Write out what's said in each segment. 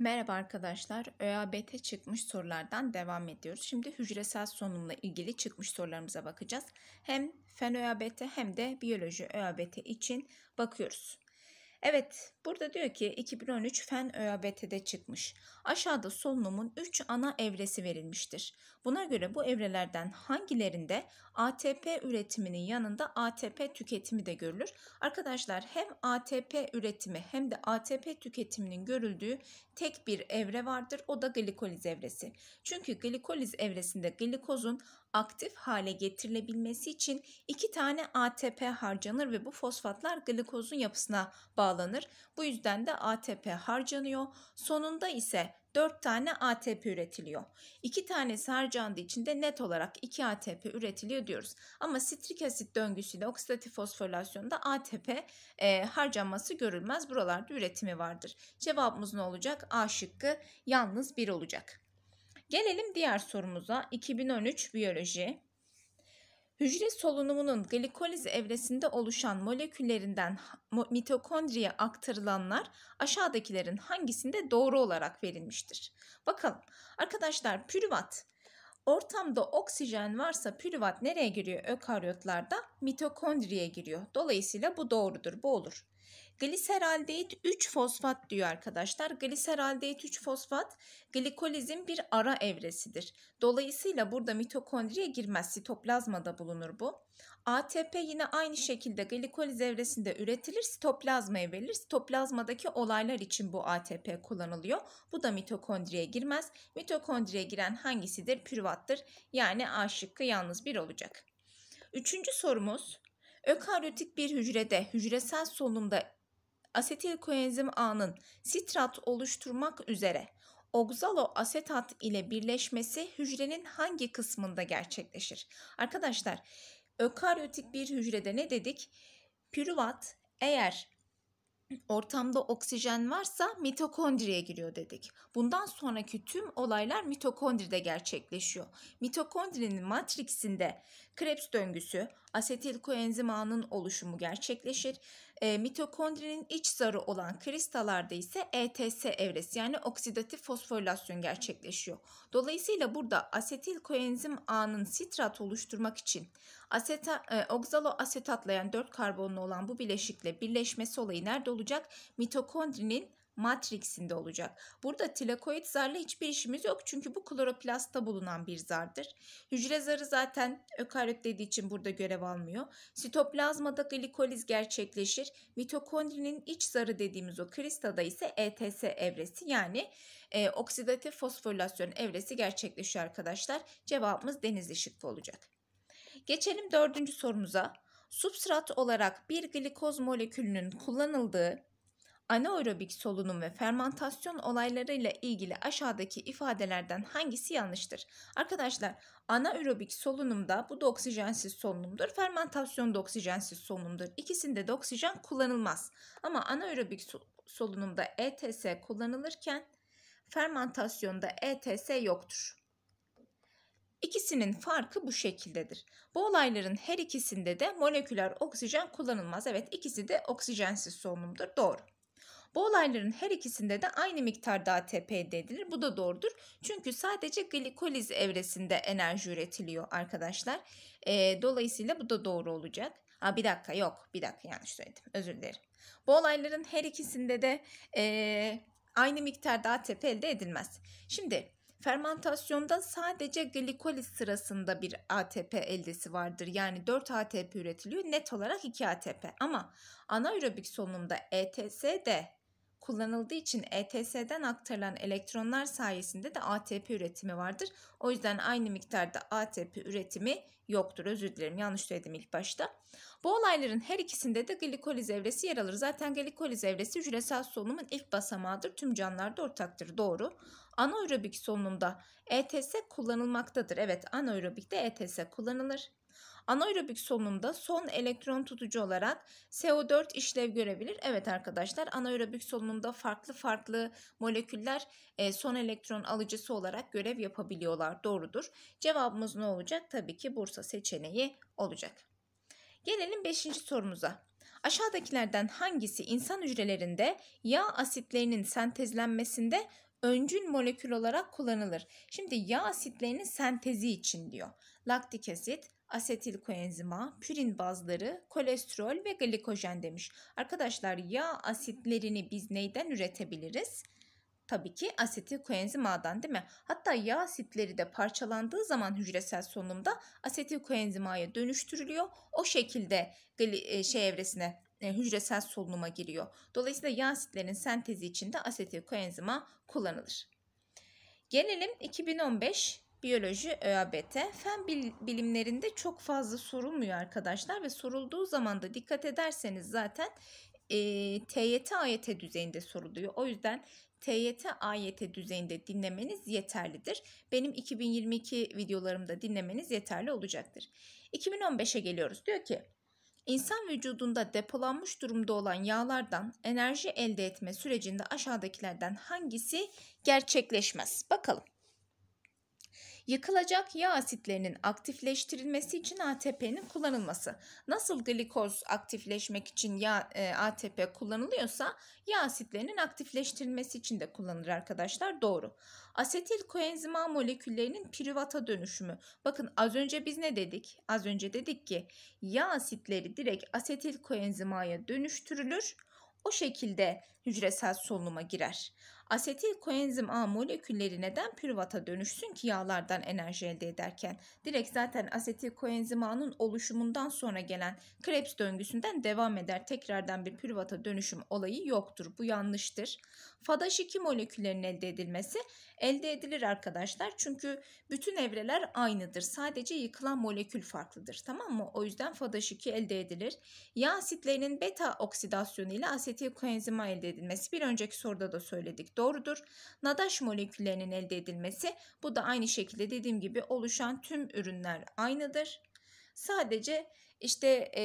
Merhaba arkadaşlar. ÖABT çıkmış sorulardan devam ediyoruz. Şimdi hücresel solunumla ilgili çıkmış sorularımıza bakacağız. Hem fen ÖABT hem de biyoloji ÖABT için bakıyoruz. Evet, Burada diyor ki 2013 Fen ÖABT'de çıkmış. Aşağıda solunumun 3 ana evresi verilmiştir. Buna göre bu evrelerden hangilerinde ATP üretiminin yanında ATP tüketimi de görülür? Arkadaşlar hem ATP üretimi hem de ATP tüketiminin görüldüğü tek bir evre vardır. O da glikoliz evresi. Çünkü glikoliz evresinde glikozun aktif hale getirilebilmesi için iki tane ATP harcanır ve bu fosfatlar glikozun yapısına bağlanır. Bu yüzden de ATP harcanıyor. Sonunda ise 4 tane ATP üretiliyor. 2 tanesi harcandığı için de net olarak 2 ATP üretiliyor diyoruz. Ama sitrik asit döngüsüyle oksidatif fosforilasyonda ATP e, harcanması görülmez. Buralarda üretimi vardır. Cevabımız ne olacak? A şıkkı yalnız 1 olacak. Gelelim diğer sorumuza. 2013 biyoloji. Hücre solunumunun glikoliz evresinde oluşan moleküllerinden mitokondriye aktarılanlar aşağıdakilerin hangisinde doğru olarak verilmiştir? Bakalım arkadaşlar pürüvat Ortamda oksijen varsa pürüvat nereye giriyor ökaryotlarda? Mitokondriye giriyor. Dolayısıyla bu doğrudur, bu olur. Gliseraldehit 3 fosfat diyor arkadaşlar. Gliseraldehit 3 fosfat glikolizin bir ara evresidir. Dolayısıyla burada mitokondriye girmez. Sitoplazmada bulunur bu. ATP yine aynı şekilde glikoliz evresinde üretilir, sitoplazmaya verilir. Sitoplazmadaki olaylar için bu ATP kullanılıyor. Bu da mitokondriye girmez. Mitokondriye giren hangisidir? Pürvattır. Yani A şıkkı yalnız bir olacak. Üçüncü sorumuz Ökaryotik bir hücrede hücresel solunumda asetil koenzim A'nın sitrat oluşturmak üzere oksaloasetat ile birleşmesi hücrenin hangi kısmında gerçekleşir? Arkadaşlar ökaryotik bir hücrede ne dedik? Pürüvat eğer ortamda oksijen varsa mitokondriye giriyor dedik. Bundan sonraki tüm olaylar mitokondride gerçekleşiyor. Mitokondrinin matriksinde Krebs döngüsü, asetil koenzim A'nın oluşumu gerçekleşir e, mitokondrinin iç zarı olan kristalarda ise ETS evresi yani oksidatif fosforilasyon gerçekleşiyor. Dolayısıyla burada asetil koenzim A'nın sitrat oluşturmak için aseta, e, oksaloasetatla 4 karbonlu olan bu bileşikle birleşmesi olayı nerede olacak? Mitokondrinin matriksinde olacak. Burada tilakoid zarla hiçbir işimiz yok çünkü bu kloroplastta bulunan bir zardır. Hücre zarı zaten ökaryot dediği için burada görev almıyor. Sitoplazmada glikoliz gerçekleşir. Mitokondrinin iç zarı dediğimiz o kristada ise ETS evresi yani e, oksidatif fosforilasyon evresi gerçekleşiyor arkadaşlar. Cevabımız deniz ışıklı olacak. Geçelim dördüncü sorumuza. Substrat olarak bir glikoz molekülünün kullanıldığı anaerobik solunum ve fermantasyon olaylarıyla ilgili aşağıdaki ifadelerden hangisi yanlıştır? Arkadaşlar anaerobik solunumda bu da oksijensiz solunumdur. Fermantasyon da oksijensiz solunumdur. İkisinde de oksijen kullanılmaz. Ama anaerobik solunumda ETS kullanılırken fermantasyonda ETS yoktur. İkisinin farkı bu şekildedir. Bu olayların her ikisinde de moleküler oksijen kullanılmaz. Evet ikisi de oksijensiz solunumdur. Doğru. Bu olayların her ikisinde de aynı miktarda ATP elde edilir. Bu da doğrudur. Çünkü sadece glikoliz evresinde enerji üretiliyor arkadaşlar. E, dolayısıyla bu da doğru olacak. Ha, bir dakika yok bir dakika yanlış söyledim özür dilerim. Bu olayların her ikisinde de e, aynı miktarda ATP elde edilmez. Şimdi fermentasyonda sadece glikoliz sırasında bir ATP eldesi vardır. Yani 4 ATP üretiliyor net olarak 2 ATP ama anaerobik solunumda ETS de kullanıldığı için ETS'den aktarılan elektronlar sayesinde de ATP üretimi vardır. O yüzden aynı miktarda ATP üretimi yoktur. Özür dilerim yanlış söyledim ilk başta. Bu olayların her ikisinde de glikoliz evresi yer alır. Zaten glikoliz evresi hücresel solunumun ilk basamağıdır. Tüm canlılarda ortaktır. Doğru. Anaerobik solunumda ETS kullanılmaktadır. Evet anaerobikte ETS kullanılır. Anaerobik solunumda son elektron tutucu olarak CO4 işlev görebilir. Evet arkadaşlar anaerobik solunumda farklı farklı moleküller e, son elektron alıcısı olarak görev yapabiliyorlar. Doğrudur. Cevabımız ne olacak? Tabii ki Bursa seçeneği olacak. Gelelim 5. sorumuza. Aşağıdakilerden hangisi insan hücrelerinde yağ asitlerinin sentezlenmesinde öncül molekül olarak kullanılır? Şimdi yağ asitlerinin sentezi için diyor. Laktik asit, asetil koenzima, pürin bazları, kolesterol ve glikojen demiş. Arkadaşlar yağ asitlerini biz neyden üretebiliriz? Tabii ki asetil koenzimadan değil mi? Hatta yağ asitleri de parçalandığı zaman hücresel solunumda asetil koenzimaya dönüştürülüyor. O şekilde e, şey evresine e, hücresel solunuma giriyor. Dolayısıyla yağ asitlerin sentezi için de asetil koenzima kullanılır. Gelelim 2015 biyoloji ÖABT. Fen bilimlerinde çok fazla sorulmuyor arkadaşlar ve sorulduğu zaman da dikkat ederseniz zaten e, TYT AYT düzeyinde soruluyor. O yüzden TYT AYT düzeyinde dinlemeniz yeterlidir. Benim 2022 videolarımda dinlemeniz yeterli olacaktır. 2015'e geliyoruz. Diyor ki İnsan vücudunda depolanmış durumda olan yağlardan enerji elde etme sürecinde aşağıdakilerden hangisi gerçekleşmez? Bakalım. Yakılacak yağ asitlerinin aktifleştirilmesi için ATP'nin kullanılması. Nasıl glikoz aktifleşmek için yağ, e, ATP kullanılıyorsa yağ asitlerinin aktifleştirilmesi için de kullanılır arkadaşlar. Doğru. Asetil koenzima moleküllerinin pirivata dönüşümü. Bakın az önce biz ne dedik? Az önce dedik ki yağ asitleri direkt asetil koenzimaya dönüştürülür. O şekilde hücresel solunuma girer. Asetil koenzim A molekülleri neden pürvata dönüşsün ki yağlardan enerji elde ederken? Direkt zaten asetil koenzim A'nın oluşumundan sonra gelen Krebs döngüsünden devam eder. Tekrardan bir pürvata dönüşüm olayı yoktur. Bu yanlıştır. Fadaş 2 moleküllerinin elde edilmesi elde edilir arkadaşlar. Çünkü bütün evreler aynıdır. Sadece yıkılan molekül farklıdır. Tamam mı? O yüzden Fadaş 2 elde edilir. Yağ asitlerinin beta oksidasyonu ile asetil koenzima elde edilmesi bir önceki soruda da söyledik doğrudur. Nadaş moleküllerinin elde edilmesi bu da aynı şekilde dediğim gibi oluşan tüm ürünler aynıdır. Sadece işte e,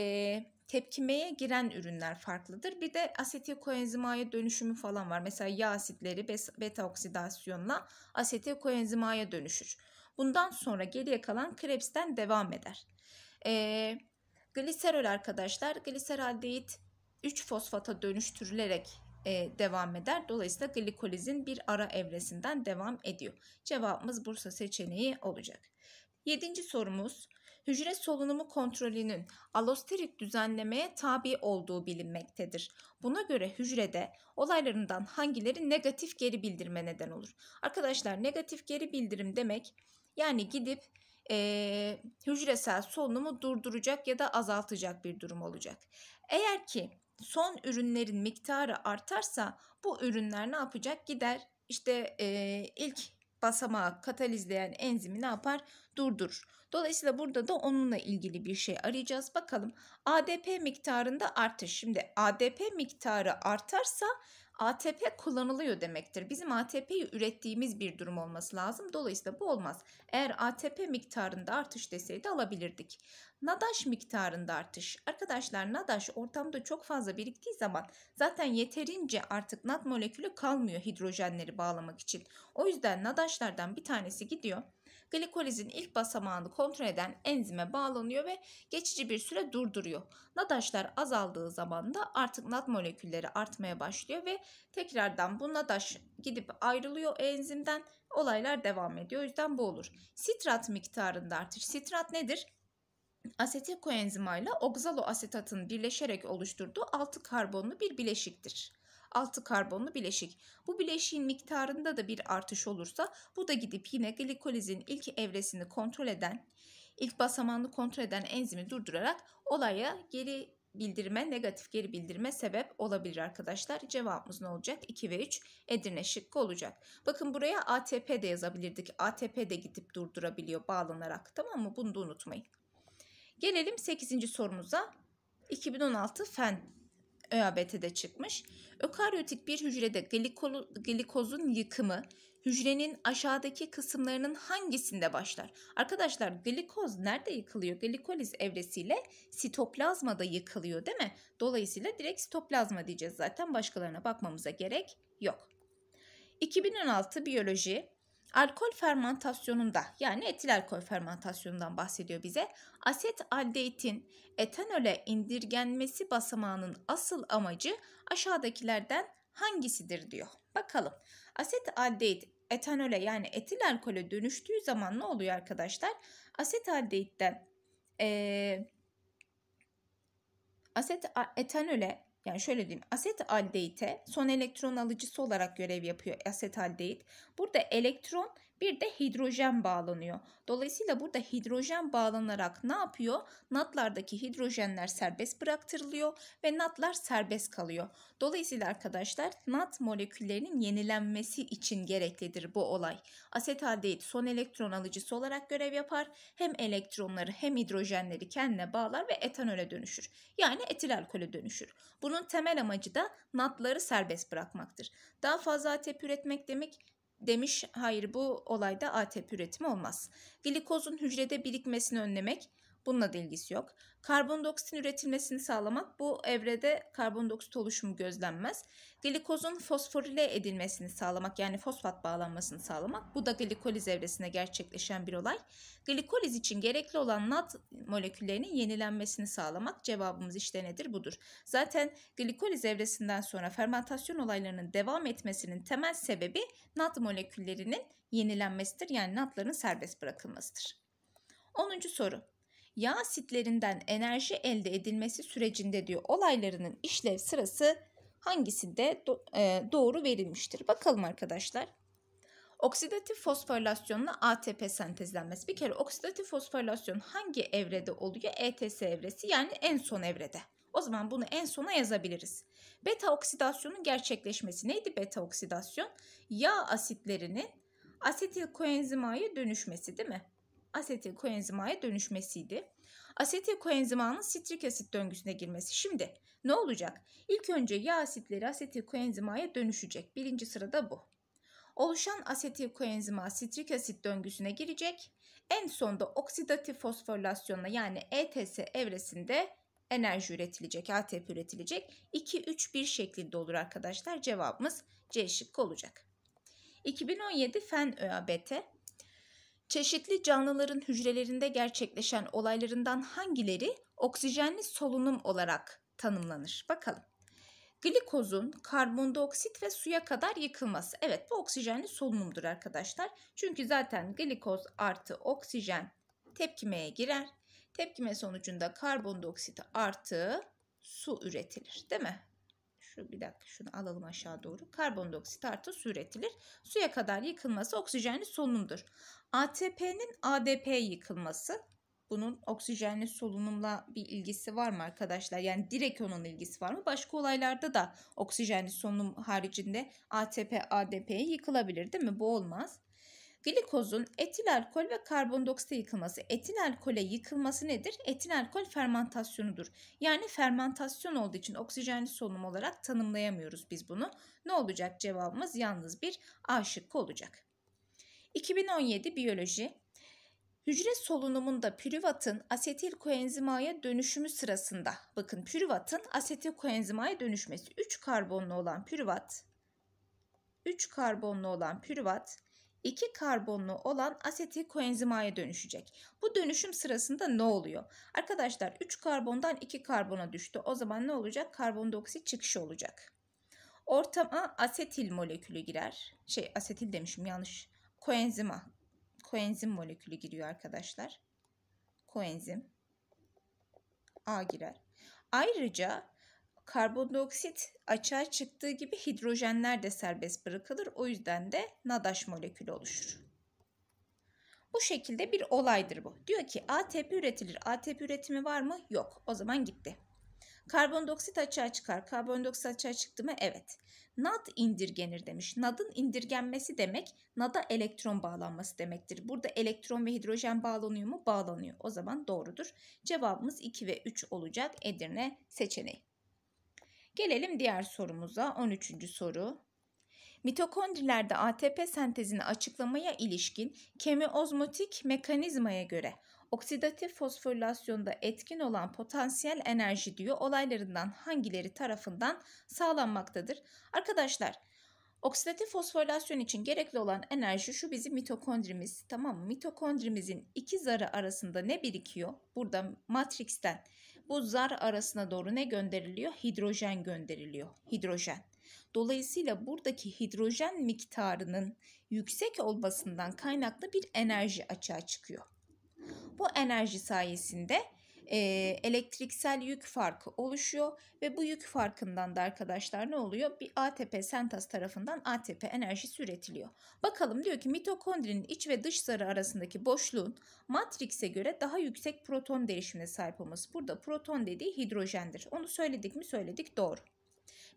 tepkimeye giren ürünler farklıdır. Bir de asetil koenzimaya dönüşümü falan var. Mesela yağ asitleri beta oksidasyonla asetil dönüşür. Bundan sonra geriye kalan Krebs'ten devam eder. E, gliserol arkadaşlar gliseraldehit 3 fosfata dönüştürülerek e, devam eder. Dolayısıyla glikolizin bir ara evresinden devam ediyor. Cevabımız Bursa seçeneği olacak. Yedinci sorumuz hücre solunumu kontrolünün alosterik düzenlemeye tabi olduğu bilinmektedir. Buna göre hücrede olaylarından hangileri negatif geri bildirme neden olur? Arkadaşlar negatif geri bildirim demek yani gidip e, hücresel solunumu durduracak ya da azaltacak bir durum olacak. Eğer ki son ürünlerin miktarı artarsa bu ürünler ne yapacak? Gider işte e, ilk basamağı katalizleyen enzimi ne yapar? Durdurur. Dolayısıyla burada da onunla ilgili bir şey arayacağız. Bakalım ADP miktarında artış. Şimdi ADP miktarı artarsa ATP kullanılıyor demektir. Bizim ATP'yi ürettiğimiz bir durum olması lazım. Dolayısıyla bu olmaz. Eğer ATP miktarında artış deseydi alabilirdik. NADAŞ miktarında artış. Arkadaşlar NADAŞ ortamda çok fazla biriktiği zaman zaten yeterince artık NAD molekülü kalmıyor hidrojenleri bağlamak için. O yüzden NADAŞ'lardan bir tanesi gidiyor Glikolizin ilk basamağını kontrol eden enzime bağlanıyor ve geçici bir süre durduruyor. Nadaşlar azaldığı zaman da artık nat molekülleri artmaya başlıyor ve tekrardan bu nadaş gidip ayrılıyor enzimden. Olaylar devam ediyor. O yüzden bu olur. Sitrat miktarında artış. Sitrat nedir? Asetil koenzima ile oxaloasetatın birleşerek oluşturduğu altı karbonlu bir bileşiktir. 6 karbonlu bileşik. Bu bileşiğin miktarında da bir artış olursa bu da gidip yine glikolizin ilk evresini kontrol eden, ilk basamağını kontrol eden enzimi durdurarak olaya geri bildirme negatif geri bildirme sebep olabilir arkadaşlar. Cevabımız ne olacak? 2 ve 3 Edirne şıkkı olacak. Bakın buraya ATP de yazabilirdik. ATP de gidip durdurabiliyor bağlanarak tamam mı? Bunu da unutmayın. Gelelim 8. sorumuza. 2016 fen ÖABT'de çıkmış. Ökaryotik bir hücrede glikozun yıkımı hücrenin aşağıdaki kısımlarının hangisinde başlar? Arkadaşlar glikoz nerede yıkılıyor? Glikoliz evresiyle sitoplazmada yıkılıyor değil mi? Dolayısıyla direkt sitoplazma diyeceğiz zaten başkalarına bakmamıza gerek yok. 2016 biyoloji Alkol fermentasyonunda yani etil alkol fermentasyonundan bahsediyor bize. Aset aldehidin etanole indirgenmesi basamağının asıl amacı aşağıdakilerden hangisidir diyor. Bakalım. Aset aldehid etanole yani etil alkole dönüştüğü zaman ne oluyor arkadaşlar? Aset aldehitten e, aset etanole yani şöyle diyeyim aset aldehite son elektron alıcısı olarak görev yapıyor aset aldehit. Burada elektron bir de hidrojen bağlanıyor. Dolayısıyla burada hidrojen bağlanarak ne yapıyor? Natlardaki hidrojenler serbest bıraktırılıyor ve natlar serbest kalıyor. Dolayısıyla arkadaşlar nat moleküllerinin yenilenmesi için gereklidir bu olay. Asetaldehit son elektron alıcısı olarak görev yapar. Hem elektronları hem hidrojenleri kendine bağlar ve etanole dönüşür. Yani etil alkole dönüşür. Bunun temel amacı da natları serbest bırakmaktır. Daha fazla ATP üretmek demek demiş hayır bu olayda ATP üretimi olmaz. Glikozun hücrede birikmesini önlemek Bununla da ilgisi yok. Karbondioksitin üretilmesini sağlamak bu evrede karbondioksit oluşumu gözlenmez. Glikozun fosforile edilmesini sağlamak yani fosfat bağlanmasını sağlamak bu da glikoliz evresinde gerçekleşen bir olay. Glikoliz için gerekli olan NAD moleküllerinin yenilenmesini sağlamak cevabımız işte nedir budur. Zaten glikoliz evresinden sonra fermentasyon olaylarının devam etmesinin temel sebebi NAD moleküllerinin yenilenmesidir yani NAD'ların serbest bırakılmasıdır. 10. soru yağ asitlerinden enerji elde edilmesi sürecinde diyor olaylarının işlev sırası hangisinde e, doğru verilmiştir? Bakalım arkadaşlar. Oksidatif fosforilasyonla ATP sentezlenmesi. Bir kere oksidatif fosforilasyon hangi evrede oluyor? ETS evresi yani en son evrede. O zaman bunu en sona yazabiliriz. Beta oksidasyonun gerçekleşmesi neydi beta oksidasyon? Yağ asitlerinin asetil koenzimaya dönüşmesi değil mi? asetil koenzimaya dönüşmesiydi. Asetil koenzimanın sitrik asit döngüsüne girmesi. Şimdi ne olacak? İlk önce yağ asitleri asetil koenzimaya dönüşecek. Birinci sırada bu. Oluşan asetil koenzima sitrik asit döngüsüne girecek. En sonda oksidatif fosforilasyonla yani ETS evresinde enerji üretilecek, ATP üretilecek. 2-3-1 şeklinde olur arkadaşlar. Cevabımız C şıkkı olacak. 2017 Fen ÖABT Çeşitli canlıların hücrelerinde gerçekleşen olaylarından hangileri oksijenli solunum olarak tanımlanır? Bakalım. Glikozun karbondioksit ve suya kadar yıkılması. Evet bu oksijenli solunumdur arkadaşlar. Çünkü zaten glikoz artı oksijen tepkimeye girer. Tepkime sonucunda karbondioksit artı su üretilir değil mi? Şu bir dakika şunu alalım aşağı doğru. Karbondioksit artı su üretilir. Suya kadar yıkılması oksijenli solunumdur. ATP'nin ADP yıkılması bunun oksijenli solunumla bir ilgisi var mı arkadaşlar? Yani direkt onun ilgisi var mı? Başka olaylarda da oksijenli solunum haricinde ATP, ADP yıkılabilir değil mi? Bu olmaz. Glikozun etil alkol ve karbondioksite yıkılması. Etil alkole yıkılması nedir? Etil alkol fermantasyonudur. Yani fermantasyon olduğu için oksijenli solunum olarak tanımlayamıyoruz biz bunu. Ne olacak cevabımız? Yalnız bir A şıkkı olacak. 2017 biyoloji Hücre solunumunda pürüvatın asetil koenzimaya dönüşümü sırasında bakın pürüvatın asetil koenzimaya dönüşmesi 3 karbonlu olan pürüvat 3 karbonlu olan pürüvat 2 karbonlu olan asetil koenzimaya dönüşecek. Bu dönüşüm sırasında ne oluyor? Arkadaşlar 3 karbondan 2 karbona düştü. O zaman ne olacak? Karbondioksit çıkışı olacak. Ortama asetil molekülü girer. Şey asetil demişim yanlış. Koenzima. Koenzim molekülü giriyor arkadaşlar. Koenzim. A girer. Ayrıca Karbondioksit açığa çıktığı gibi hidrojenler de serbest bırakılır. O yüzden de nadaş molekülü oluşur. Bu şekilde bir olaydır bu. Diyor ki ATP üretilir. ATP üretimi var mı? Yok. O zaman gitti. Karbondioksit açığa çıkar. Karbondioksit açığa çıktı mı? Evet. NAD indirgenir demiş. NAD'ın indirgenmesi demek NAD'a elektron bağlanması demektir. Burada elektron ve hidrojen bağlanıyor mu? Bağlanıyor. O zaman doğrudur. Cevabımız 2 ve 3 olacak Edirne seçeneği. Gelelim diğer sorumuza 13. soru. Mitokondrilerde ATP sentezini açıklamaya ilişkin kemiozmotik mekanizmaya göre oksidatif fosforilasyonda etkin olan potansiyel enerji diyo olaylarından hangileri tarafından sağlanmaktadır? Arkadaşlar Oksidatif fosforilasyon için gerekli olan enerji şu bizim mitokondrimiz. Tamam mı? Mitokondrimizin iki zarı arasında ne birikiyor? Burada matriksten bu zar arasına doğru ne gönderiliyor? Hidrojen gönderiliyor. Hidrojen. Dolayısıyla buradaki hidrojen miktarının yüksek olmasından kaynaklı bir enerji açığa çıkıyor. Bu enerji sayesinde e, elektriksel yük farkı oluşuyor ve bu yük farkından da arkadaşlar ne oluyor? Bir ATP sentaz tarafından ATP enerjisi üretiliyor. Bakalım diyor ki mitokondrinin iç ve dış zarı arasındaki boşluğun matrikse göre daha yüksek proton değişimine sahip olması. Burada proton dediği hidrojendir. Onu söyledik mi? Söyledik doğru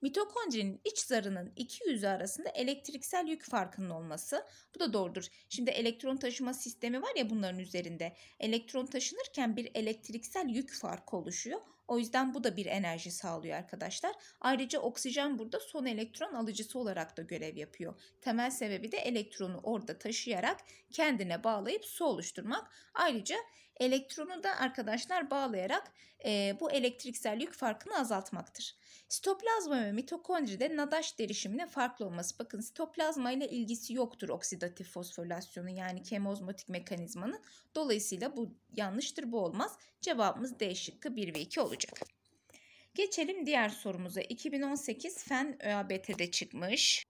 mitokondrinin iç zarının iki yüzü arasında elektriksel yük farkının olması. Bu da doğrudur. Şimdi elektron taşıma sistemi var ya bunların üzerinde. Elektron taşınırken bir elektriksel yük farkı oluşuyor. O yüzden bu da bir enerji sağlıyor arkadaşlar. Ayrıca oksijen burada son elektron alıcısı olarak da görev yapıyor. Temel sebebi de elektronu orada taşıyarak kendine bağlayıp su oluşturmak. Ayrıca Elektronu da arkadaşlar bağlayarak e, bu elektriksel yük farkını azaltmaktır. Sitoplazma ve mitokondride nadaş derişimine farklı olması. Bakın sitoplazma ile ilgisi yoktur oksidatif fosforilasyonun yani kemozmotik mekanizmanın. Dolayısıyla bu yanlıştır bu olmaz. Cevabımız D şıkkı 1 ve 2 olacak. Geçelim diğer sorumuza. 2018 Fen ÖABT'de çıkmış.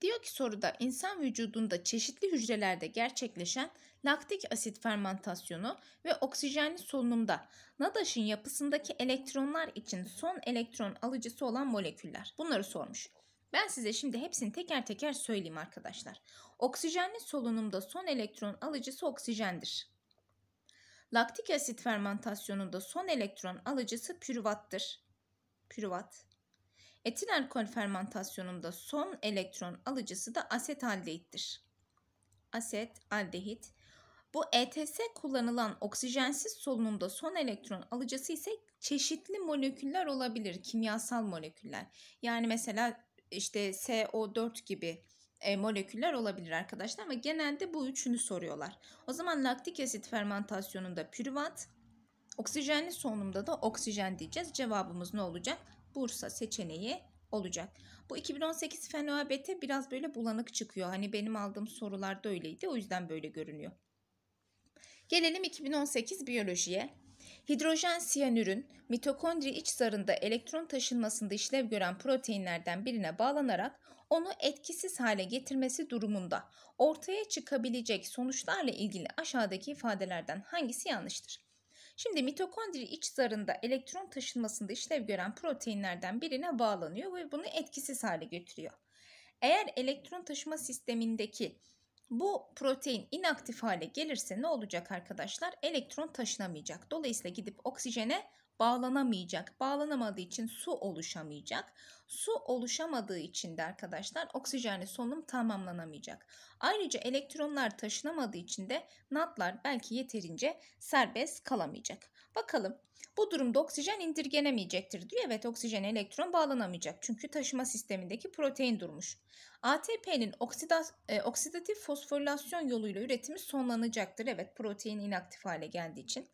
Diyor ki soruda insan vücudunda çeşitli hücrelerde gerçekleşen laktik asit fermentasyonu ve oksijenli solunumda NADAŞ'ın yapısındaki elektronlar için son elektron alıcısı olan moleküller. Bunları sormuş. Ben size şimdi hepsini teker teker söyleyeyim arkadaşlar. Oksijenli solunumda son elektron alıcısı oksijendir. Laktik asit fermentasyonunda son elektron alıcısı pürüvattır. Pürüvat. Etil alkol fermentasyonunda son elektron alıcısı da asetaldehittir. Aset, aldehit bu ETS kullanılan oksijensiz solunumda son elektron alıcısı ise çeşitli moleküller olabilir, kimyasal moleküller. Yani mesela işte co 4 gibi e, moleküller olabilir arkadaşlar ama genelde bu üçünü soruyorlar. O zaman laktik asit fermentasyonunda pürüvat, oksijenli solunumda da oksijen diyeceğiz. Cevabımız ne olacak? Bursa seçeneği olacak. Bu 2018 FENOABT biraz böyle bulanık çıkıyor. Hani benim aldığım sorularda öyleydi. O yüzden böyle görünüyor. Gelelim 2018 biyolojiye. Hidrojen siyanürün mitokondri iç zarında elektron taşınmasında işlev gören proteinlerden birine bağlanarak onu etkisiz hale getirmesi durumunda ortaya çıkabilecek sonuçlarla ilgili aşağıdaki ifadelerden hangisi yanlıştır? Şimdi mitokondri iç zarında elektron taşınmasında işlev gören proteinlerden birine bağlanıyor ve bunu etkisiz hale getiriyor. Eğer elektron taşıma sistemindeki bu protein inaktif hale gelirse ne olacak arkadaşlar? Elektron taşınamayacak. Dolayısıyla gidip oksijene bağlanamayacak. Bağlanamadığı için su oluşamayacak. Su oluşamadığı için de arkadaşlar oksijenli solunum tamamlanamayacak. Ayrıca elektronlar taşınamadığı için de natlar belki yeterince serbest kalamayacak. Bakalım. Bu durumda oksijen indirgenemeyecektir diyor. Evet oksijen elektron bağlanamayacak. Çünkü taşıma sistemindeki protein durmuş. ATP'nin oksida, e, oksidatif fosforilasyon yoluyla üretimi sonlanacaktır. Evet protein inaktif hale geldiği için.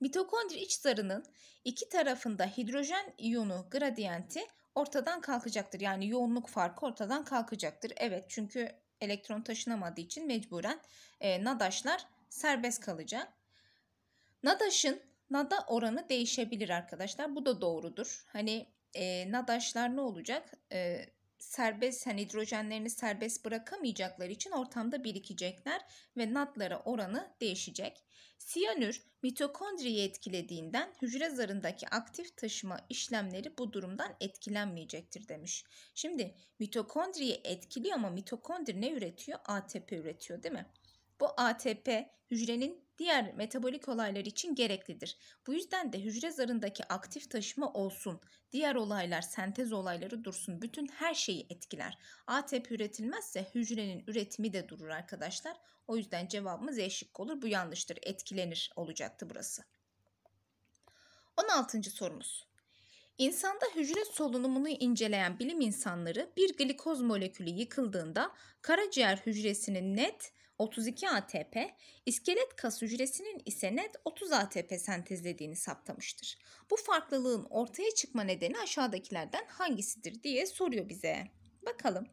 Mitokondri iç zarının iki tarafında hidrojen iyonu gradiyenti ortadan kalkacaktır. Yani yoğunluk farkı ortadan kalkacaktır. Evet çünkü elektron taşınamadığı için mecburen e, nadaşlar serbest kalacak. Nadaş'ın nada oranı değişebilir arkadaşlar. Bu da doğrudur. Hani e, nadaşlar ne olacak? E, serbest hani hidrojenlerini serbest bırakamayacaklar için ortamda birikecekler ve natlara oranı değişecek. Siyanür mitokondriyi etkilediğinden hücre zarındaki aktif taşıma işlemleri bu durumdan etkilenmeyecektir demiş. Şimdi mitokondriyi etkiliyor ama mitokondri ne üretiyor? ATP üretiyor değil mi? Bu ATP hücrenin diğer metabolik olaylar için gereklidir. Bu yüzden de hücre zarındaki aktif taşıma olsun, diğer olaylar, sentez olayları dursun, bütün her şeyi etkiler. ATP üretilmezse hücrenin üretimi de durur arkadaşlar. O yüzden cevabımız E olur. Bu yanlıştır. Etkilenir olacaktı burası. 16. sorumuz. İnsanda hücre solunumunu inceleyen bilim insanları bir glikoz molekülü yıkıldığında karaciğer hücresinin net 32 ATP, iskelet kas hücresinin ise net 30 ATP sentezlediğini saptamıştır. Bu farklılığın ortaya çıkma nedeni aşağıdakilerden hangisidir diye soruyor bize. Bakalım.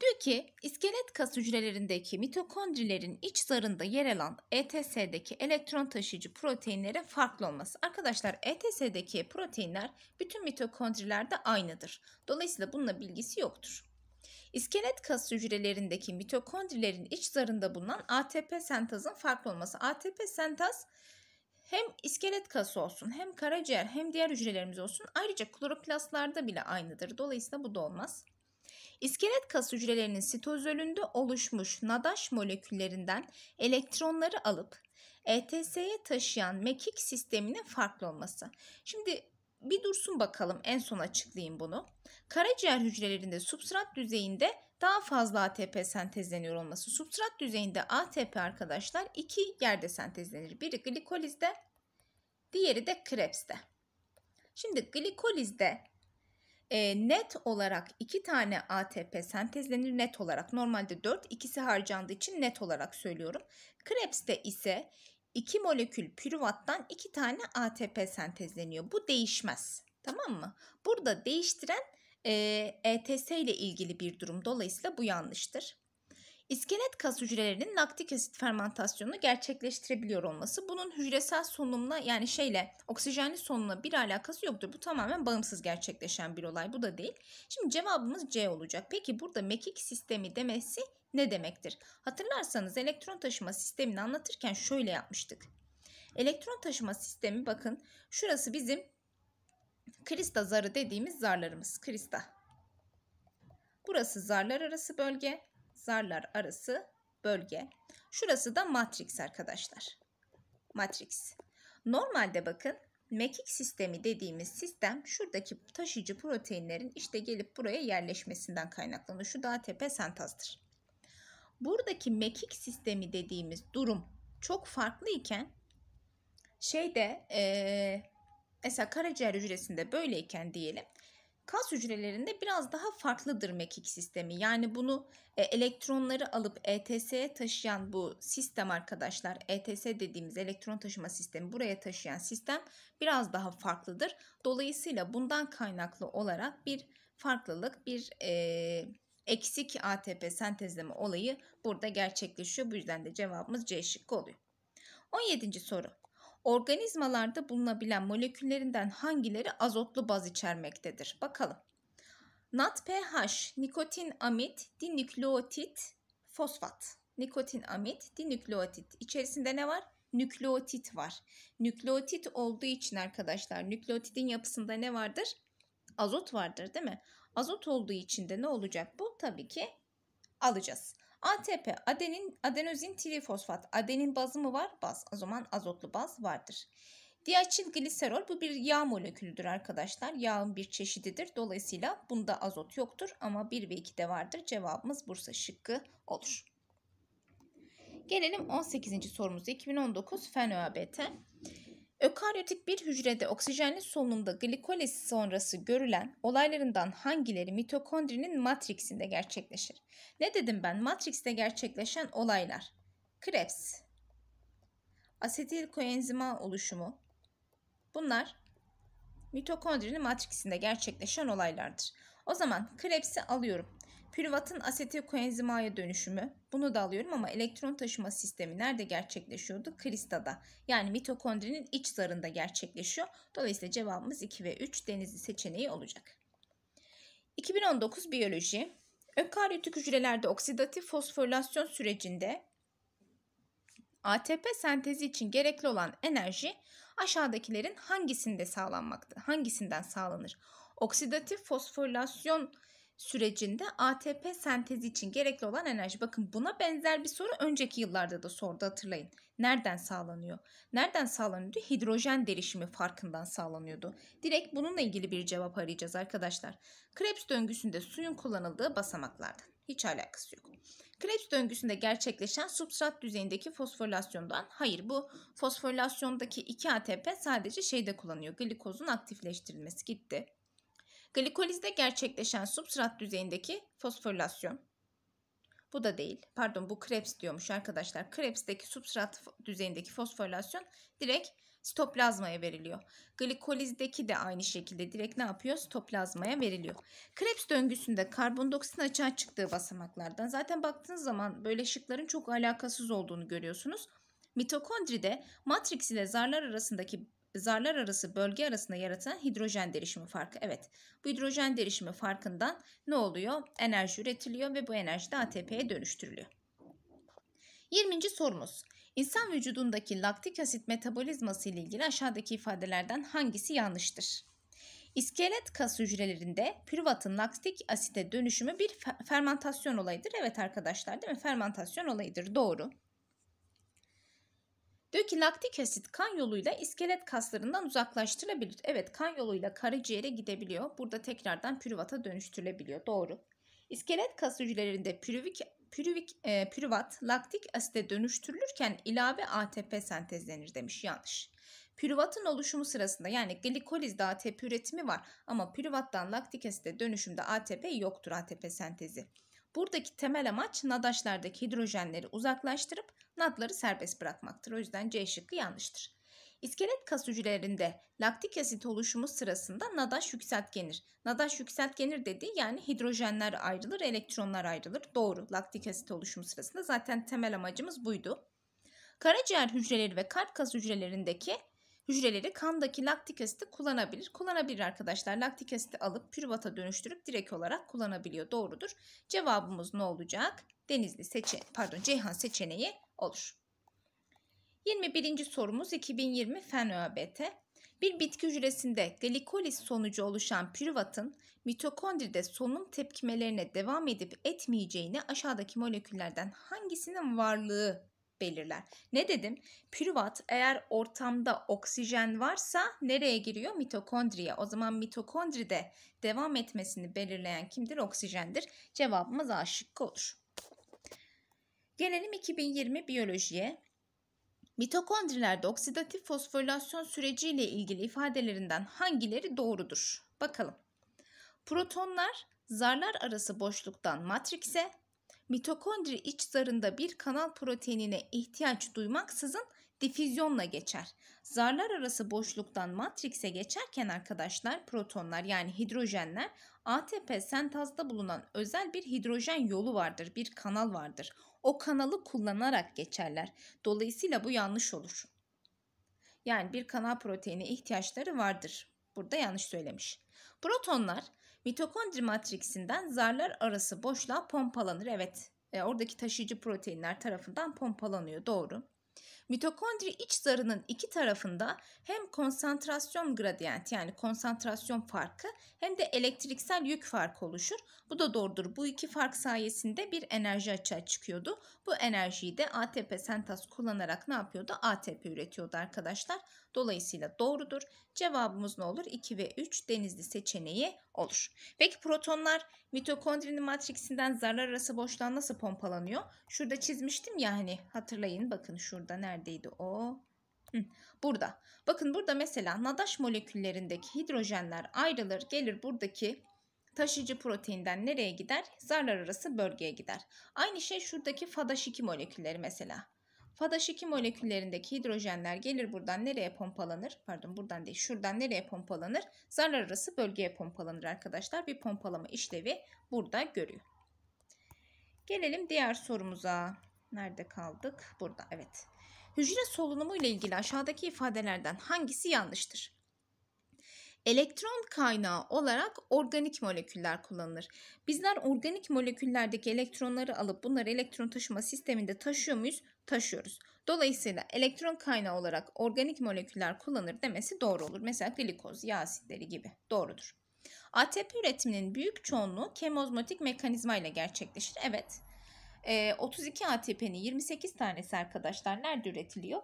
Diyor ki iskelet kas hücrelerindeki mitokondrilerin iç zarında yer alan ETS'deki elektron taşıyıcı proteinlere farklı olması. Arkadaşlar ETS'deki proteinler bütün mitokondrilerde aynıdır. Dolayısıyla bununla bilgisi yoktur. İskelet kas hücrelerindeki mitokondrilerin iç zarında bulunan ATP sentazın farklı olması. ATP sentaz hem iskelet kası olsun hem karaciğer hem diğer hücrelerimiz olsun ayrıca kloroplastlarda bile aynıdır. Dolayısıyla bu da olmaz. İskelet kas hücrelerinin sitozolünde oluşmuş nadaş moleküllerinden elektronları alıp ETS'ye taşıyan mekik sisteminin farklı olması. Şimdi bir dursun bakalım en son açıklayayım bunu. Karaciğer hücrelerinde substrat düzeyinde daha fazla ATP sentezleniyor olması. Substrat düzeyinde ATP arkadaşlar iki yerde sentezlenir. Biri glikolizde, diğeri de Krebs'te. Şimdi glikolizde e, net olarak iki tane ATP sentezlenir net olarak. Normalde 4 ikisi harcandığı için net olarak söylüyorum. Krebs'te ise 2 molekül pürüvattan 2 tane ATP sentezleniyor. Bu değişmez. Tamam mı? Burada değiştiren e, ETS ile ilgili bir durum. Dolayısıyla bu yanlıştır. İskelet kas hücrelerinin laktik asit fermentasyonunu gerçekleştirebiliyor olması bunun hücresel solunumla yani şeyle oksijenli solunumla bir alakası yoktur. Bu tamamen bağımsız gerçekleşen bir olay bu da değil. Şimdi cevabımız C olacak. Peki burada mekik sistemi demesi ne demektir? Hatırlarsanız elektron taşıma sistemini anlatırken şöyle yapmıştık. Elektron taşıma sistemi bakın şurası bizim krista zarı dediğimiz zarlarımız krista. Burası zarlar arası bölge zarlar arası bölge. Şurası da matrix arkadaşlar. matrix. Normalde bakın mekik sistemi dediğimiz sistem şuradaki taşıyıcı proteinlerin işte gelip buraya yerleşmesinden kaynaklanıyor. Şu daha tepe sentazdır. Buradaki mekik sistemi dediğimiz durum çok farklı iken şeyde ee, mesela karaciğer hücresinde böyleyken diyelim kas hücrelerinde biraz daha farklıdır mekik sistemi. Yani bunu e, elektronları alıp ETS'ye taşıyan bu sistem arkadaşlar, ETS dediğimiz elektron taşıma sistemi buraya taşıyan sistem biraz daha farklıdır. Dolayısıyla bundan kaynaklı olarak bir farklılık, bir e, eksik ATP sentezleme olayı burada gerçekleşiyor. Bu yüzden de cevabımız C şıkkı oluyor. 17. soru. Organizmalarda bulunabilen moleküllerinden hangileri azotlu baz içermektedir? Bakalım. NAT pH, nikotin amit, dinükleotit, fosfat. Nikotin amit, dinükleotit. İçerisinde ne var? Nükleotit var. Nükleotit olduğu için arkadaşlar nükleotidin yapısında ne vardır? Azot vardır değil mi? Azot olduğu için de ne olacak bu? Tabii ki alacağız. ATP adenin adenozin trifosfat. Adenin bazı mı var? Baz. O zaman azotlu baz vardır. Diaçil gliserol bu bir yağ molekülüdür arkadaşlar. Yağın bir çeşididir. Dolayısıyla bunda azot yoktur ama 1 ve 2 de vardır. Cevabımız Bursa şıkkı olur. Gelelim 18. sorumuza 2019 FEN ÖABT. Ökaryotik bir hücrede oksijenli solunumda glikoliz sonrası görülen olaylarından hangileri mitokondrinin matriksinde gerçekleşir? Ne dedim ben? Matrikste gerçekleşen olaylar. Krebs, asetil koenzima oluşumu. Bunlar mitokondrinin matriksinde gerçekleşen olaylardır. O zaman Krebs'i alıyorum. Pürvatın asetil koenzimaya dönüşümü. Bunu da alıyorum ama elektron taşıma sistemi nerede gerçekleşiyordu? Krista'da. Yani mitokondrinin iç zarında gerçekleşiyor. Dolayısıyla cevabımız 2 ve 3 denizli seçeneği olacak. 2019 biyoloji. Ökaryotik hücrelerde oksidatif fosforilasyon sürecinde ATP sentezi için gerekli olan enerji aşağıdakilerin hangisinde sağlanmakta? Hangisinden sağlanır? Oksidatif fosforilasyon sürecinde ATP sentezi için gerekli olan enerji. Bakın buna benzer bir soru önceki yıllarda da sordu hatırlayın. Nereden sağlanıyor? Nereden sağlanıyordu? Hidrojen derişimi farkından sağlanıyordu. Direkt bununla ilgili bir cevap arayacağız arkadaşlar. Krebs döngüsünde suyun kullanıldığı basamaklardan. Hiç alakası yok. Krebs döngüsünde gerçekleşen substrat düzeyindeki fosforilasyondan hayır bu fosforilasyondaki 2 ATP sadece şeyde kullanıyor. Glikozun aktifleştirilmesi gitti. Glikolizde gerçekleşen substrat düzeyindeki fosforilasyon. Bu da değil. Pardon bu Krebs diyormuş arkadaşlar. Krebs'teki substrat düzeyindeki fosforilasyon direkt stoplazmaya veriliyor. Glikolizdeki de aynı şekilde direkt ne yapıyor? Stoplazmaya veriliyor. Krebs döngüsünde karbondioksitin açığa çıktığı basamaklardan zaten baktığınız zaman böyle şıkların çok alakasız olduğunu görüyorsunuz. Mitokondride matris ile zarlar arasındaki zarlar arası bölge arasında yaratılan hidrojen derişimi farkı. Evet bu hidrojen derişimi farkından ne oluyor? Enerji üretiliyor ve bu enerji de ATP'ye dönüştürülüyor. 20. sorumuz. İnsan vücudundaki laktik asit metabolizması ile ilgili aşağıdaki ifadelerden hangisi yanlıştır? İskelet kas hücrelerinde pürvatın laktik asite dönüşümü bir fermentasyon olayıdır. Evet arkadaşlar değil mi? Fermentasyon olayıdır. Doğru. Diyor ki laktik asit kan yoluyla iskelet kaslarından uzaklaştırabilir. Evet kan yoluyla karaciğere gidebiliyor. Burada tekrardan pürüvata dönüştürülebiliyor. Doğru. İskelet kas hücrelerinde pürüvik, pürüvik, e, pürüvat laktik asite dönüştürülürken ilave ATP sentezlenir demiş. Yanlış. Pürüvatın oluşumu sırasında yani glikolizde ATP üretimi var ama pürüvattan laktik asite dönüşümde ATP yoktur ATP sentezi. Buradaki temel amaç nadaşlardaki hidrojenleri uzaklaştırıp nadları serbest bırakmaktır. O yüzden C şıkkı yanlıştır. İskelet kas hücrelerinde laktik asit oluşumu sırasında nadaş yükseltgenir. Nadaş yükseltgenir dedi yani hidrojenler ayrılır, elektronlar ayrılır. Doğru. Laktik asit oluşumu sırasında zaten temel amacımız buydu. Karaciğer hücreleri ve kalp kas hücrelerindeki hücreleri kandaki laktik asiti kullanabilir. Kullanabilir arkadaşlar. Laktik asiti alıp pürvata dönüştürüp direkt olarak kullanabiliyor. Doğrudur. Cevabımız ne olacak? Denizli seçe pardon Ceyhan seçeneği olur. 21. sorumuz 2020 Fen ÖABT. Bir bitki hücresinde glikolis sonucu oluşan pürüvatın mitokondride solunum tepkimelerine devam edip etmeyeceğini aşağıdaki moleküllerden hangisinin varlığı belirler. Ne dedim? Pürüvat eğer ortamda oksijen varsa nereye giriyor? Mitokondriye. O zaman mitokondride devam etmesini belirleyen kimdir? Oksijendir. Cevabımız A şıkkı olur. Gelelim 2020 biyolojiye. Mitokondrilerde oksidatif fosforilasyon süreciyle ilgili ifadelerinden hangileri doğrudur? Bakalım. Protonlar zarlar arası boşluktan matrikse, mitokondri iç zarında bir kanal proteinine ihtiyaç duymaksızın difüzyonla geçer. Zarlar arası boşluktan matrikse geçerken arkadaşlar protonlar yani hidrojenler ATP sentazda bulunan özel bir hidrojen yolu vardır, bir kanal vardır. O kanalı kullanarak geçerler. Dolayısıyla bu yanlış olur. Yani bir kanal proteine ihtiyaçları vardır. Burada yanlış söylemiş. Protonlar Mitokondri matrisinden zarlar arası boşluğa pompalanır. Evet e, oradaki taşıyıcı proteinler tarafından pompalanıyor doğru. Mitokondri iç zarının iki tarafında hem konsantrasyon gradiyent yani konsantrasyon farkı hem de elektriksel yük farkı oluşur. Bu da doğrudur. Bu iki fark sayesinde bir enerji açığa çıkıyordu. Bu enerjiyi de ATP sentaz kullanarak ne yapıyordu? ATP üretiyordu arkadaşlar. Dolayısıyla doğrudur. Cevabımız ne olur? 2 ve 3 denizli seçeneği olur. Peki protonlar mitokondrinin matrisinden zarlar arası boşluğa nasıl pompalanıyor? Şurada çizmiştim ya hani hatırlayın bakın şurada nerede? Neredeydi o? Burada. Bakın burada mesela nadaş moleküllerindeki hidrojenler ayrılır gelir buradaki taşıyıcı proteinden nereye gider? Zarlar arası bölgeye gider. Aynı şey şuradaki fadaş 2 molekülleri mesela. Fadaş 2 moleküllerindeki hidrojenler gelir buradan nereye pompalanır? Pardon buradan değil şuradan nereye pompalanır? Zarlar arası bölgeye pompalanır arkadaşlar. Bir pompalama işlevi burada görüyor. Gelelim diğer sorumuza. Nerede kaldık? Burada evet hücre solunumu ile ilgili aşağıdaki ifadelerden hangisi yanlıştır? Elektron kaynağı olarak organik moleküller kullanılır. Bizler organik moleküllerdeki elektronları alıp bunları elektron taşıma sisteminde taşıyor muyuz? Taşıyoruz. Dolayısıyla elektron kaynağı olarak organik moleküller kullanır demesi doğru olur. Mesela glikoz, yağ asitleri gibi doğrudur. ATP üretiminin büyük çoğunluğu kemozmotik mekanizma ile gerçekleşir. Evet, e, 32 ATP'nin 28 tanesi arkadaşlar nerede üretiliyor?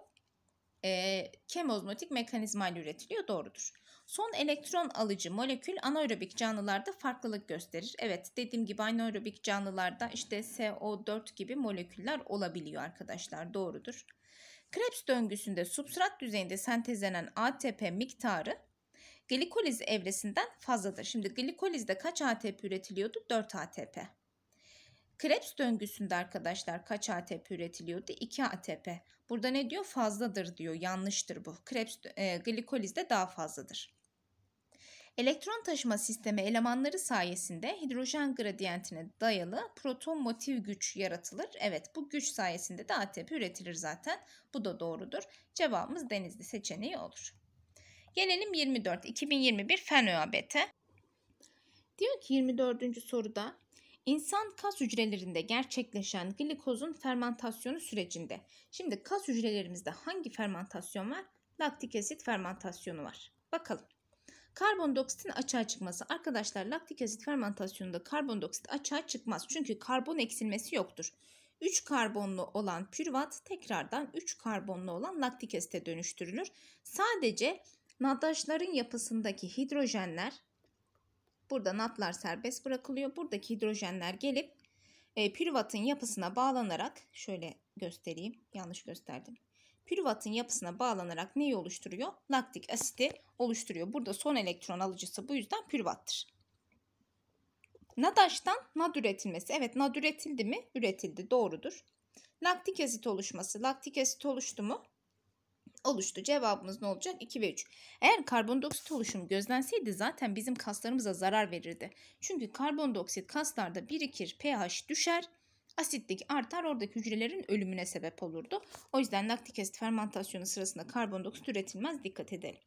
E, kemozmotik mekanizma ile üretiliyor doğrudur. Son elektron alıcı molekül anaerobik canlılarda farklılık gösterir. Evet dediğim gibi anaerobik canlılarda işte CO4 gibi moleküller olabiliyor arkadaşlar doğrudur. Krebs döngüsünde substrat düzeyinde sentezlenen ATP miktarı glikoliz evresinden fazladır. Şimdi glikolizde kaç ATP üretiliyordu? 4 ATP. Krebs döngüsünde arkadaşlar kaç ATP üretiliyordu? 2 ATP. Burada ne diyor? Fazladır diyor. Yanlıştır bu. Krebs e, glikolizde daha fazladır. Elektron taşıma sistemi elemanları sayesinde hidrojen gradiyentine dayalı proton motif güç yaratılır. Evet bu güç sayesinde de ATP üretilir zaten. Bu da doğrudur. Cevabımız denizli seçeneği olur. Gelelim 24. 2021 Fen ÖABT. Diyor ki 24. soruda İnsan kas hücrelerinde gerçekleşen glikozun fermentasyonu sürecinde. Şimdi kas hücrelerimizde hangi fermentasyon var? Laktik asit fermentasyonu var. Bakalım. Karbondioksitin açığa çıkması. Arkadaşlar laktik asit fermentasyonunda karbondioksit açığa çıkmaz. Çünkü karbon eksilmesi yoktur. 3 karbonlu olan pürvat tekrardan 3 karbonlu olan laktik asite dönüştürülür. Sadece nadaşların yapısındaki hidrojenler Burada natlar serbest bırakılıyor. Buradaki hidrojenler gelip e, pürüvatın yapısına bağlanarak şöyle göstereyim. Yanlış gösterdim. Pürvatın yapısına bağlanarak neyi oluşturuyor? Laktik asiti oluşturuyor. Burada son elektron alıcısı bu yüzden pürvattır. Nadaş'tan nad üretilmesi. Evet nad üretildi mi? Üretildi doğrudur. Laktik asit oluşması. Laktik asit oluştu mu? oluştu. Cevabımız ne olacak? 2 ve 3. Eğer karbondioksit oluşumu gözlenseydi zaten bizim kaslarımıza zarar verirdi. Çünkü karbondioksit kaslarda birikir, pH düşer, asitlik artar, oradaki hücrelerin ölümüne sebep olurdu. O yüzden laktik asit fermentasyonu sırasında karbondioksit üretilmez, dikkat edelim.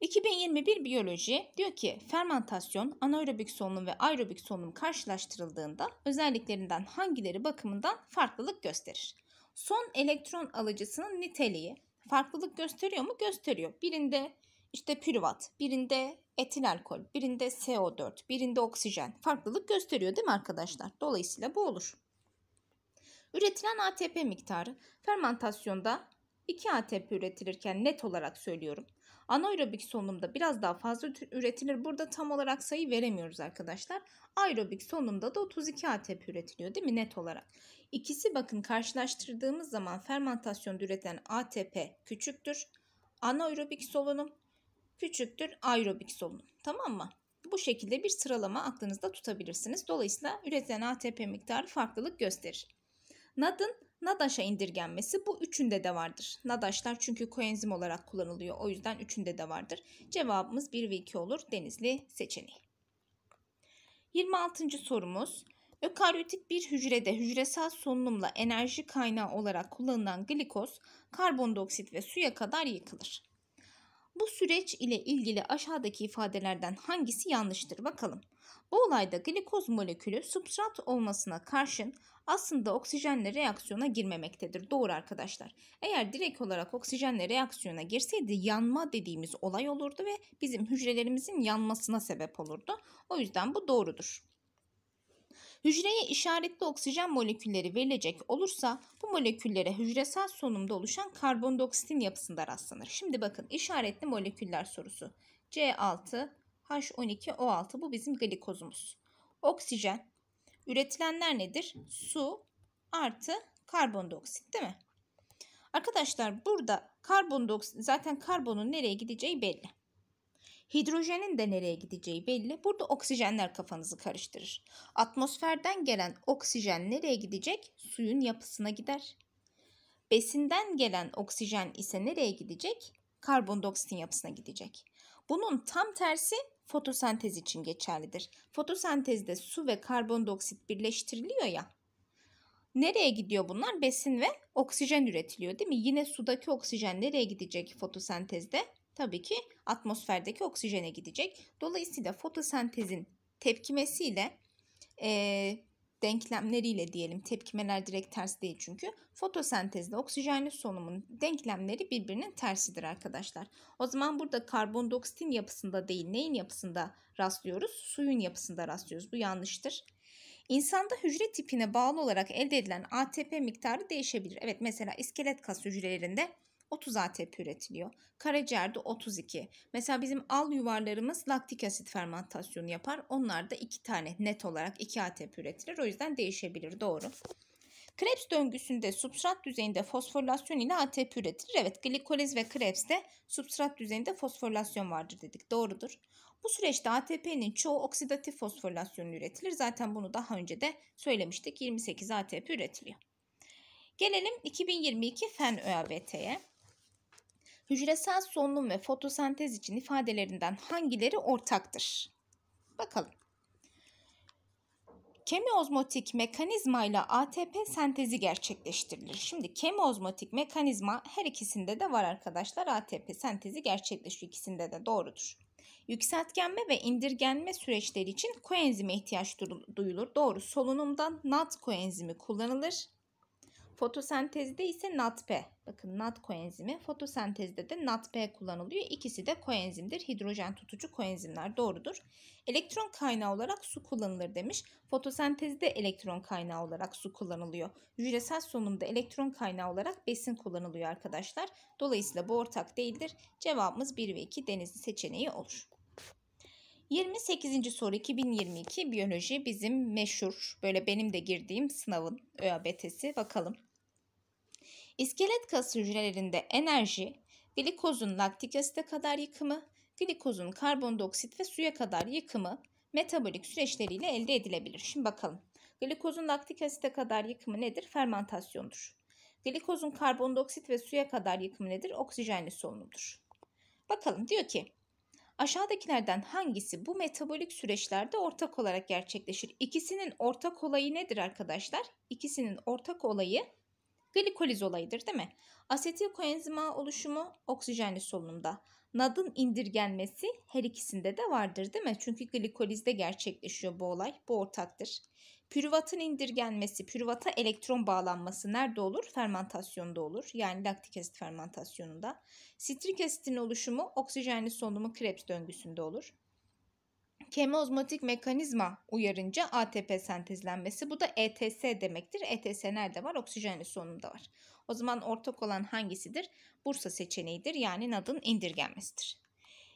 2021 biyoloji diyor ki fermentasyon, anaerobik solunum ve aerobik solunum karşılaştırıldığında özelliklerinden hangileri bakımından farklılık gösterir? son elektron alıcısının niteliği farklılık gösteriyor mu? Gösteriyor. Birinde işte pürüvat, birinde etil alkol, birinde CO4, birinde oksijen farklılık gösteriyor değil mi arkadaşlar? Dolayısıyla bu olur. Üretilen ATP miktarı fermentasyonda 2 ATP üretilirken net olarak söylüyorum. Anaerobik solunumda biraz daha fazla üretilir. Burada tam olarak sayı veremiyoruz arkadaşlar. Aerobik solunumda da 32 ATP üretiliyor değil mi net olarak? İkisi bakın karşılaştırdığımız zaman fermantasyonda üreten ATP küçüktür. Anaerobik solunum küçüktür aerobik solunum. Tamam mı? Bu şekilde bir sıralama aklınızda tutabilirsiniz. Dolayısıyla üretilen ATP miktarı farklılık gösterir. NAD'ın NADAŞ'a indirgenmesi bu üçünde de vardır. NADAŞ'lar çünkü koenzim olarak kullanılıyor. O yüzden üçünde de vardır. Cevabımız 1 ve 2 olur. Denizli seçeneği. 26. sorumuz. Ökaryotik bir hücrede hücresel solunumla enerji kaynağı olarak kullanılan glikoz, karbondioksit ve suya kadar yıkılır. Bu süreç ile ilgili aşağıdaki ifadelerden hangisi yanlıştır bakalım. Bu olayda glikoz molekülü substrat olmasına karşın aslında oksijenle reaksiyona girmemektedir. Doğru arkadaşlar. Eğer direkt olarak oksijenle reaksiyona girseydi yanma dediğimiz olay olurdu ve bizim hücrelerimizin yanmasına sebep olurdu. O yüzden bu doğrudur. Hücreye işaretli oksijen molekülleri verilecek olursa bu moleküllere hücresel solunumda oluşan karbondioksitin yapısında rastlanır. Şimdi bakın işaretli moleküller sorusu. C6, H12O6 bu bizim glikozumuz. Oksijen. Üretilenler nedir? Su artı karbondioksit değil mi? Arkadaşlar burada karbondioksit zaten karbonun nereye gideceği belli. Hidrojenin de nereye gideceği belli. Burada oksijenler kafanızı karıştırır. Atmosferden gelen oksijen nereye gidecek? Suyun yapısına gider. Besinden gelen oksijen ise nereye gidecek? Karbondioksitin yapısına gidecek. Bunun tam tersi fotosentez için geçerlidir. Fotosentezde su ve karbondioksit birleştiriliyor ya. Nereye gidiyor bunlar? Besin ve oksijen üretiliyor değil mi? Yine sudaki oksijen nereye gidecek fotosentezde? Tabii ki atmosferdeki oksijene gidecek. Dolayısıyla fotosentezin tepkimesiyle e, denklemleriyle diyelim tepkimeler direkt ters değil çünkü fotosentezde oksijenli solunumun denklemleri birbirinin tersidir arkadaşlar. O zaman burada karbondioksitin yapısında değil neyin yapısında rastlıyoruz? Suyun yapısında rastlıyoruz. Bu yanlıştır. İnsanda hücre tipine bağlı olarak elde edilen ATP miktarı değişebilir. Evet mesela iskelet kas hücrelerinde 30 ATP üretiliyor. Karaciğerde 32. Mesela bizim al yuvarlarımız laktik asit fermentasyonu yapar. Onlar da 2 tane net olarak 2 ATP üretilir. O yüzden değişebilir doğru. Krebs döngüsünde substrat düzeyinde fosforilasyon ile ATP üretilir. Evet glikoliz ve Krebs'te substrat düzeyinde fosforilasyon vardır dedik. Doğrudur. Bu süreçte ATP'nin çoğu oksidatif fosforilasyon üretilir. Zaten bunu daha önce de söylemiştik. 28 ATP üretiliyor. Gelelim 2022 FEN ÖABT'ye hücresel solunum ve fotosentez için ifadelerinden hangileri ortaktır? Bakalım. Kemiozmotik mekanizma ile ATP sentezi gerçekleştirilir. Şimdi kemiozmotik mekanizma her ikisinde de var arkadaşlar. ATP sentezi gerçekleşiyor. ikisinde de doğrudur. Yükseltgenme ve indirgenme süreçleri için koenzime ihtiyaç duyulur. Doğru solunumda NAT koenzimi kullanılır. Fotosentezde ise NADP. Bakın NAD koenzimi. Fotosentezde de NADP kullanılıyor. İkisi de koenzimdir. Hidrojen tutucu koenzimler doğrudur. Elektron kaynağı olarak su kullanılır demiş. Fotosentezde elektron kaynağı olarak su kullanılıyor. Hücresel solunumda elektron kaynağı olarak besin kullanılıyor arkadaşlar. Dolayısıyla bu ortak değildir. Cevabımız 1 ve 2 denizli seçeneği olur. 28. soru 2022 biyoloji bizim meşhur böyle benim de girdiğim sınavın ÖABT'si bakalım. İskelet kas hücrelerinde enerji, glikozun laktik asite kadar yıkımı, glikozun karbondioksit ve suya kadar yıkımı metabolik süreçleriyle elde edilebilir. Şimdi bakalım. Glikozun laktik asite kadar yıkımı nedir? Fermentasyondur. Glikozun karbondioksit ve suya kadar yıkımı nedir? Oksijenli solunumdur. Bakalım diyor ki aşağıdakilerden hangisi bu metabolik süreçlerde ortak olarak gerçekleşir? İkisinin ortak olayı nedir arkadaşlar? İkisinin ortak olayı Glikoliz olayıdır değil mi? Asetil koenzima oluşumu oksijenli solunumda. NAD'ın indirgenmesi her ikisinde de vardır değil mi? Çünkü glikolizde gerçekleşiyor bu olay. Bu ortaktır. Pürüvatın indirgenmesi, pürüvata elektron bağlanması nerede olur? Fermentasyonda olur. Yani laktik asit fermentasyonunda. Sitrik asitin oluşumu oksijenli solunumu Krebs döngüsünde olur kemiozmotik mekanizma uyarınca ATP sentezlenmesi. Bu da ETS demektir. ETS nerede var? Oksijenli sonunda var. O zaman ortak olan hangisidir? Bursa seçeneğidir. Yani NAD'ın indirgenmesidir.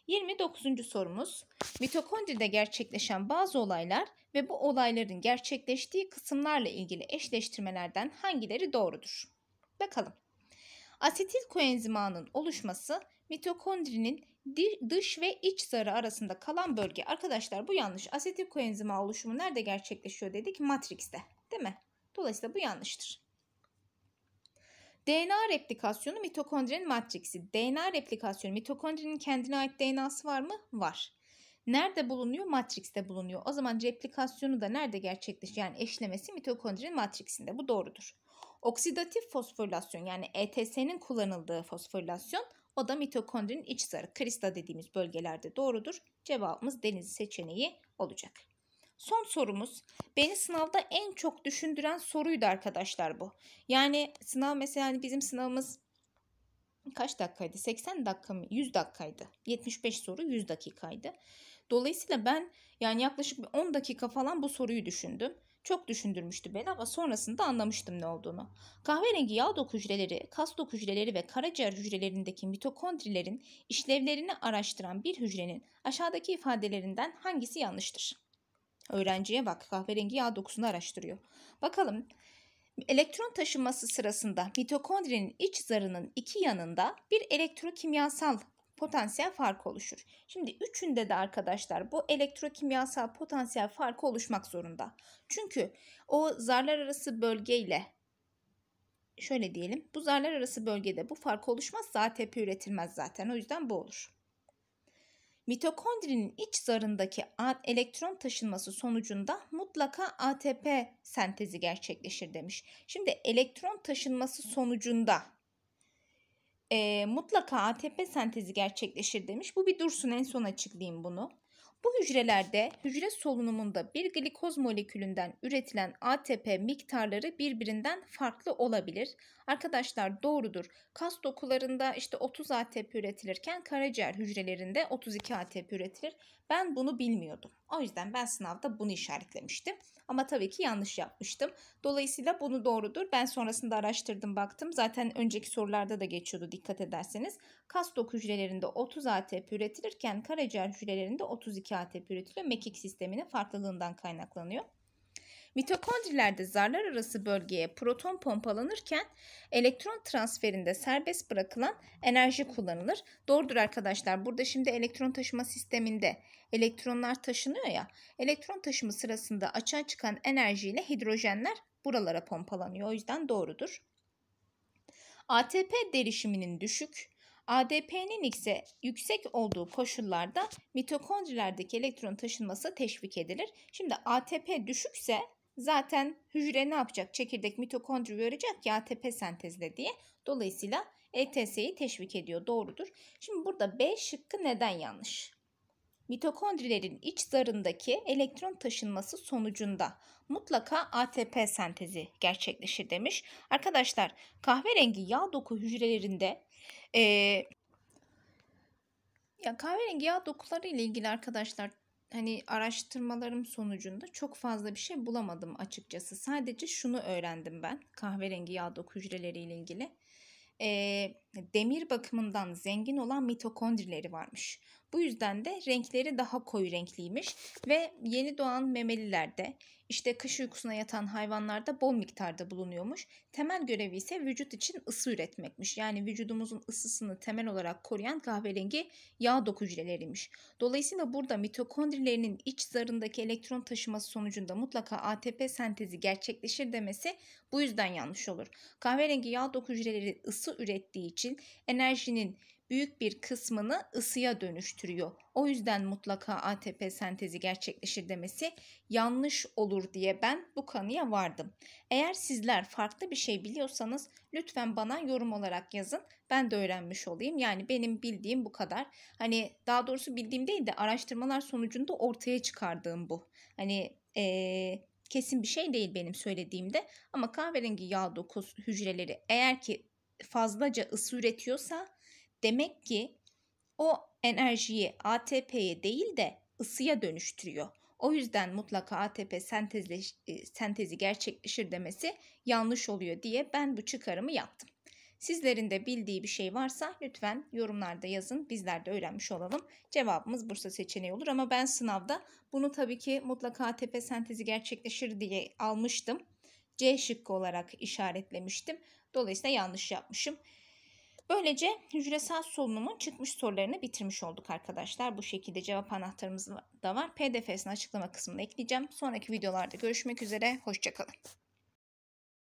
29. sorumuz. Mitokondride gerçekleşen bazı olaylar ve bu olayların gerçekleştiği kısımlarla ilgili eşleştirmelerden hangileri doğrudur? Bakalım. Asetil koenzimağının oluşması mitokondrinin dış ve iç zarı arasında kalan bölge. Arkadaşlar bu yanlış. Asetil koenzima oluşumu nerede gerçekleşiyor dedik? Matrikste değil mi? Dolayısıyla bu yanlıştır. DNA replikasyonu mitokondrinin matriksi. DNA replikasyonu mitokondrinin kendine ait DNA'sı var mı? Var. Nerede bulunuyor? Matrikste bulunuyor. O zaman replikasyonu da nerede gerçekleşiyor? Yani eşlemesi mitokondrinin matriksinde. Bu doğrudur. Oksidatif fosforilasyon yani ETS'nin kullanıldığı fosforilasyon o da mitokondrin iç zarı, krista dediğimiz bölgelerde doğrudur. Cevabımız deniz seçeneği olacak. Son sorumuz beni sınavda en çok düşündüren soruydu arkadaşlar bu. Yani sınav mesela hani bizim sınavımız kaç dakikaydı? 80 dakika mı? 100 dakikaydı. 75 soru 100 dakikaydı. Dolayısıyla ben yani yaklaşık 10 dakika falan bu soruyu düşündüm. Çok düşündürmüştü beni ama sonrasında anlamıştım ne olduğunu. Kahverengi yağ doku hücreleri, kas doku hücreleri ve karaciğer hücrelerindeki mitokondrilerin işlevlerini araştıran bir hücrenin aşağıdaki ifadelerinden hangisi yanlıştır? Öğrenciye bak kahverengi yağ dokusunu araştırıyor. Bakalım elektron taşıması sırasında mitokondrinin iç zarının iki yanında bir elektrokimyasal potansiyel fark oluşur. Şimdi üçünde de arkadaşlar bu elektrokimyasal potansiyel farkı oluşmak zorunda. Çünkü o zarlar arası bölgeyle şöyle diyelim. Bu zarlar arası bölgede bu fark oluşmazsa ATP üretilmez zaten. O yüzden bu olur. Mitokondrinin iç zarındaki elektron taşınması sonucunda mutlaka ATP sentezi gerçekleşir demiş. Şimdi elektron taşınması sonucunda e, mutlaka ATP sentezi gerçekleşir demiş. Bu bir dursun en son açıklayayım bunu. Bu hücrelerde hücre solunumunda bir glikoz molekülünden üretilen ATP miktarları birbirinden farklı olabilir. Arkadaşlar doğrudur. Kas dokularında işte 30 ATP üretilirken karaciğer hücrelerinde 32 ATP üretilir. Ben bunu bilmiyordum. O yüzden ben sınavda bunu işaretlemiştim. Ama tabii ki yanlış yapmıştım. Dolayısıyla bunu doğrudur. Ben sonrasında araştırdım baktım. Zaten önceki sorularda da geçiyordu dikkat ederseniz. Kas doku hücrelerinde 30 ATP üretilirken karaciğer hücrelerinde 32 ATP üretiliyor. Mekik sisteminin farklılığından kaynaklanıyor. Mitokondrilerde zarlar arası bölgeye proton pompalanırken elektron transferinde serbest bırakılan enerji kullanılır. Doğrudur arkadaşlar. Burada şimdi elektron taşıma sisteminde elektronlar taşınıyor ya. Elektron taşıma sırasında açığa çıkan enerjiyle hidrojenler buralara pompalanıyor. O yüzden doğrudur. ATP derişiminin düşük, ADP'nin ise yüksek olduğu koşullarda mitokondrilerdeki elektron taşınması teşvik edilir. Şimdi ATP düşükse Zaten hücre ne yapacak? Çekirdek mitokondri görecek ya ATP sentezle diye. Dolayısıyla ETS'yi teşvik ediyor. Doğrudur. Şimdi burada B şıkkı neden yanlış? Mitokondrilerin iç zarındaki elektron taşınması sonucunda mutlaka ATP sentezi gerçekleşir demiş. Arkadaşlar kahverengi yağ doku hücrelerinde e, ya kahverengi yağ dokuları ile ilgili arkadaşlar hani araştırmalarım sonucunda çok fazla bir şey bulamadım açıkçası. Sadece şunu öğrendim ben kahverengi yağ doku hücreleriyle ilgili. Ee, demir bakımından zengin olan mitokondrileri varmış. Bu yüzden de renkleri daha koyu renkliymiş ve yeni doğan memelilerde işte kış uykusuna yatan hayvanlarda bol miktarda bulunuyormuş. Temel görevi ise vücut için ısı üretmekmiş. Yani vücudumuzun ısısını temel olarak koruyan kahverengi yağ doku hücreleriymiş. Dolayısıyla burada mitokondrilerinin iç zarındaki elektron taşıması sonucunda mutlaka ATP sentezi gerçekleşir demesi bu yüzden yanlış olur. Kahverengi yağ doku hücreleri ısı ürettiği için için enerjinin büyük bir kısmını ısıya dönüştürüyor. O yüzden mutlaka ATP sentezi gerçekleşir demesi yanlış olur diye ben bu kanıya vardım. Eğer sizler farklı bir şey biliyorsanız lütfen bana yorum olarak yazın. Ben de öğrenmiş olayım. Yani benim bildiğim bu kadar. Hani daha doğrusu bildiğim değil de araştırmalar sonucunda ortaya çıkardığım bu. Hani ee, kesin bir şey değil benim söylediğimde ama kahverengi yağ dokusu hücreleri eğer ki fazlaca ısı üretiyorsa demek ki o enerjiyi ATP'ye değil de ısıya dönüştürüyor. O yüzden mutlaka ATP sentezleş, e, sentezi gerçekleşir demesi yanlış oluyor diye ben bu çıkarımı yaptım. Sizlerin de bildiği bir şey varsa lütfen yorumlarda yazın. Bizler de öğrenmiş olalım. Cevabımız Bursa seçeneği olur ama ben sınavda bunu tabii ki mutlaka ATP sentezi gerçekleşir diye almıştım. C şıkkı olarak işaretlemiştim. Dolayısıyla yanlış yapmışım. Böylece hücresel solunumun çıkmış sorularını bitirmiş olduk arkadaşlar. Bu şekilde cevap anahtarımız da var. PDF'sini açıklama kısmına ekleyeceğim. Sonraki videolarda görüşmek üzere. Hoşçakalın.